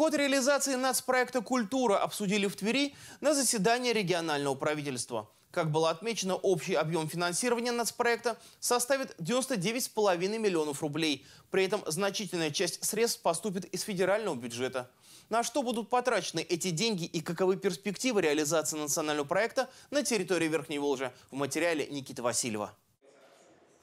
Ход реализации нацпроекта «Культура» обсудили в Твери на заседании регионального правительства. Как было отмечено, общий объем финансирования нацпроекта составит 99,5 миллионов рублей. При этом значительная часть средств поступит из федерального бюджета. На что будут потрачены эти деньги и каковы перспективы реализации национального проекта на территории Верхней Волжи в материале Никиты Васильева.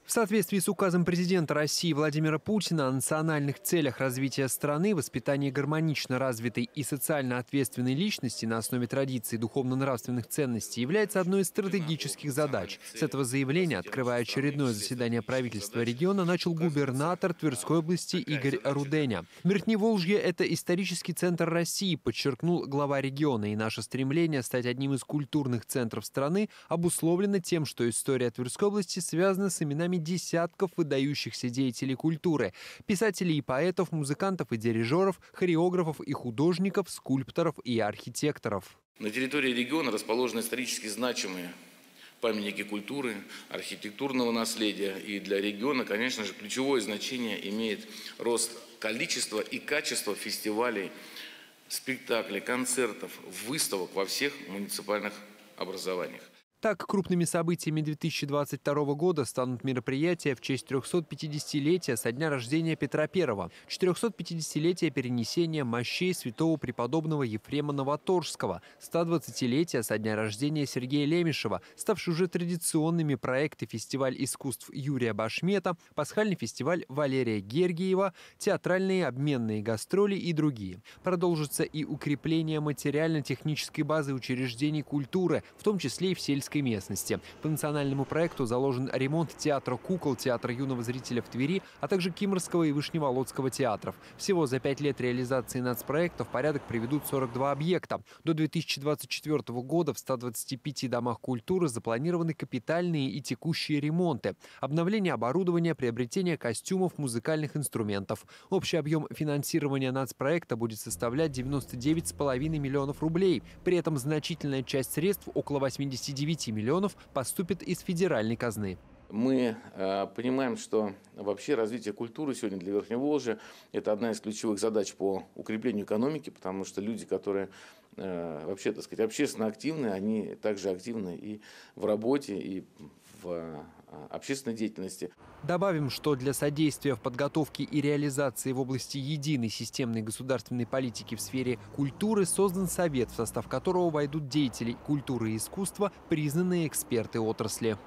В соответствии с указом президента России Владимира Путина о национальных целях развития страны, воспитании гармонично развитой и социально ответственной личности на основе традиций духовно-нравственных ценностей является одной из стратегических задач. С этого заявления, открывая очередное заседание правительства региона, начал губернатор Тверской области Игорь Руденя. Мертневолжье – это исторический центр России, подчеркнул глава региона, и наше стремление стать одним из культурных центров страны обусловлено тем, что история Тверской области связана с именами работами десятков выдающихся деятелей культуры – писателей и поэтов, музыкантов и дирижеров, хореографов и художников, скульпторов и архитекторов. На территории региона расположены исторически значимые памятники культуры, архитектурного наследия. И для региона, конечно же, ключевое значение имеет рост количества и качества фестивалей, спектаклей, концертов, выставок во всех муниципальных образованиях. Так, крупными событиями 2022 года станут мероприятия в честь 350-летия со дня рождения Петра I, 450-летия перенесения мощей святого преподобного Ефрема Новоторжского, 120-летия со дня рождения Сергея Лемешева, ставшие уже традиционными проекты фестиваль искусств Юрия Башмета, пасхальный фестиваль Валерия Гергиева, театральные обменные гастроли и другие. Продолжится и укрепление материально-технической базы учреждений культуры, в том числе и в сельском сельской местности. По национальному проекту заложен ремонт театра кукол, театра юного зрителя в Твери, а также Киморского и Вышневолодского театров. Всего за пять лет реализации нацпроекта в порядок приведут 42 объекта. До 2024 года в 125 домах культуры запланированы капитальные и текущие ремонты, обновление оборудования, приобретение костюмов, музыкальных инструментов. Общий объем финансирования нацпроекта будет составлять 99,5 миллионов рублей. При этом значительная часть средств, около 89 5 миллионов поступит из федеральной казны. Мы э, понимаем, что вообще развитие культуры сегодня для Верхнего Верхневолжья – это одна из ключевых задач по укреплению экономики, потому что люди, которые э, вообще, так сказать, общественно активны, они также активны и в работе, и в э, общественной деятельности. Добавим, что для содействия в подготовке и реализации в области единой системной государственной политики в сфере культуры создан совет, в состав которого войдут деятели культуры и искусства, признанные эксперты отрасли.